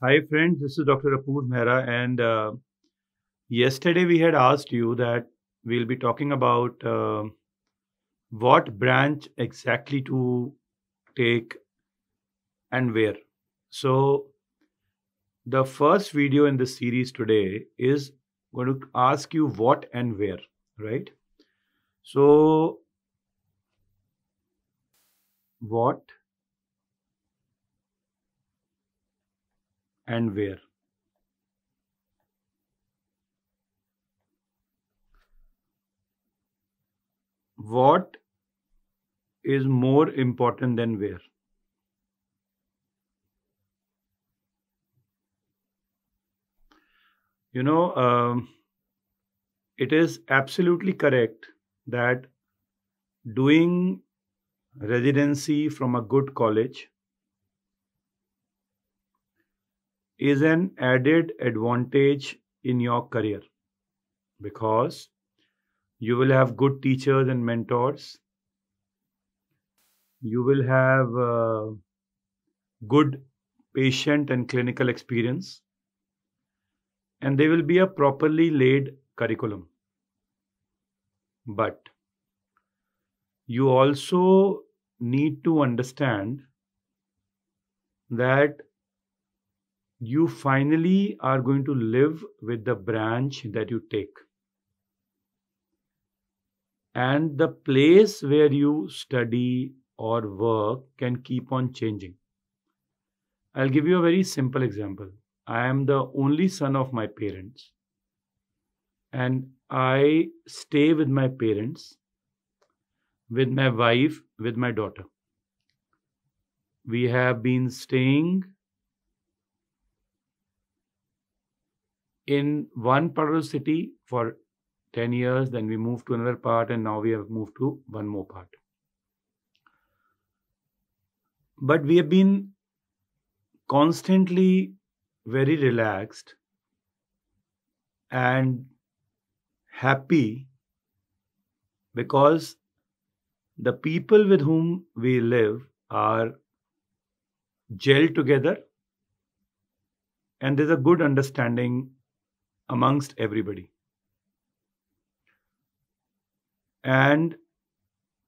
Hi, friends. This is Dr. Apoor Mehra. And uh, yesterday we had asked you that we'll be talking about uh, what branch exactly to take and where. So, the first video in this series today is going to ask you what and where, right? So, what and where. What is more important than where? You know, um, it is absolutely correct that doing residency from a good college is an added advantage in your career because you will have good teachers and mentors you will have uh, good patient and clinical experience and there will be a properly laid curriculum but you also need to understand that you finally are going to live with the branch that you take. And the place where you study or work can keep on changing. I'll give you a very simple example. I am the only son of my parents. And I stay with my parents, with my wife, with my daughter. We have been staying in one part of the city for 10 years, then we moved to another part, and now we have moved to one more part. But we have been constantly very relaxed and happy because the people with whom we live are gelled together and there's a good understanding amongst everybody. And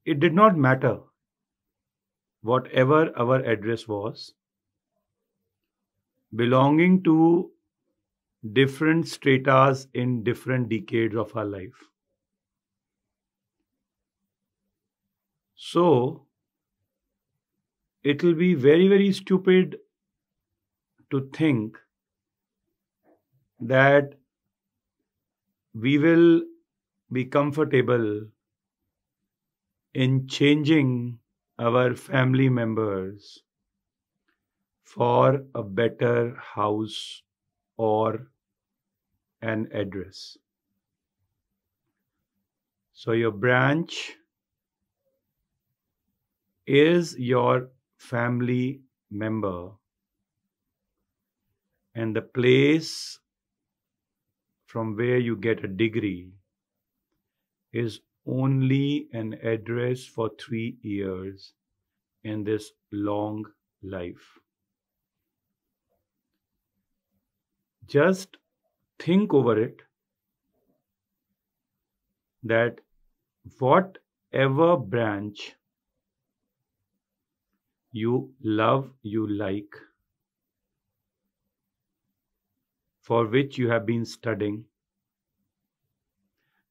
it did not matter whatever our address was, belonging to different stratas in different decades of our life. So, it'll be very, very stupid to think that we will be comfortable in changing our family members for a better house or an address. So, your branch is your family member, and the place from where you get a degree is only an address for three years in this long life. Just think over it that whatever branch you love, you like, for which you have been studying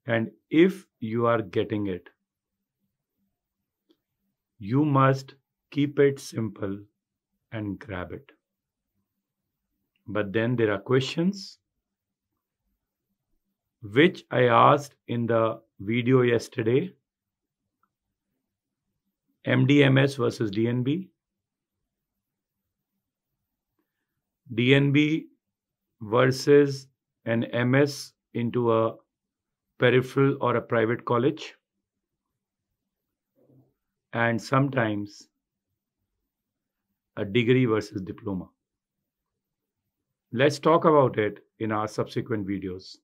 and if you are getting it you must keep it simple and grab it but then there are questions which i asked in the video yesterday MDMS versus DNB. DNB versus an MS into a peripheral or a private college. And sometimes a degree versus diploma. Let's talk about it in our subsequent videos.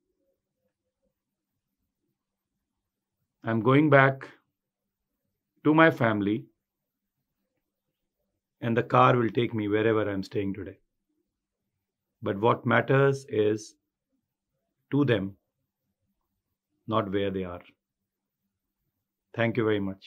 I'm going back to my family, and the car will take me wherever I'm staying today. But what matters is to them, not where they are. Thank you very much.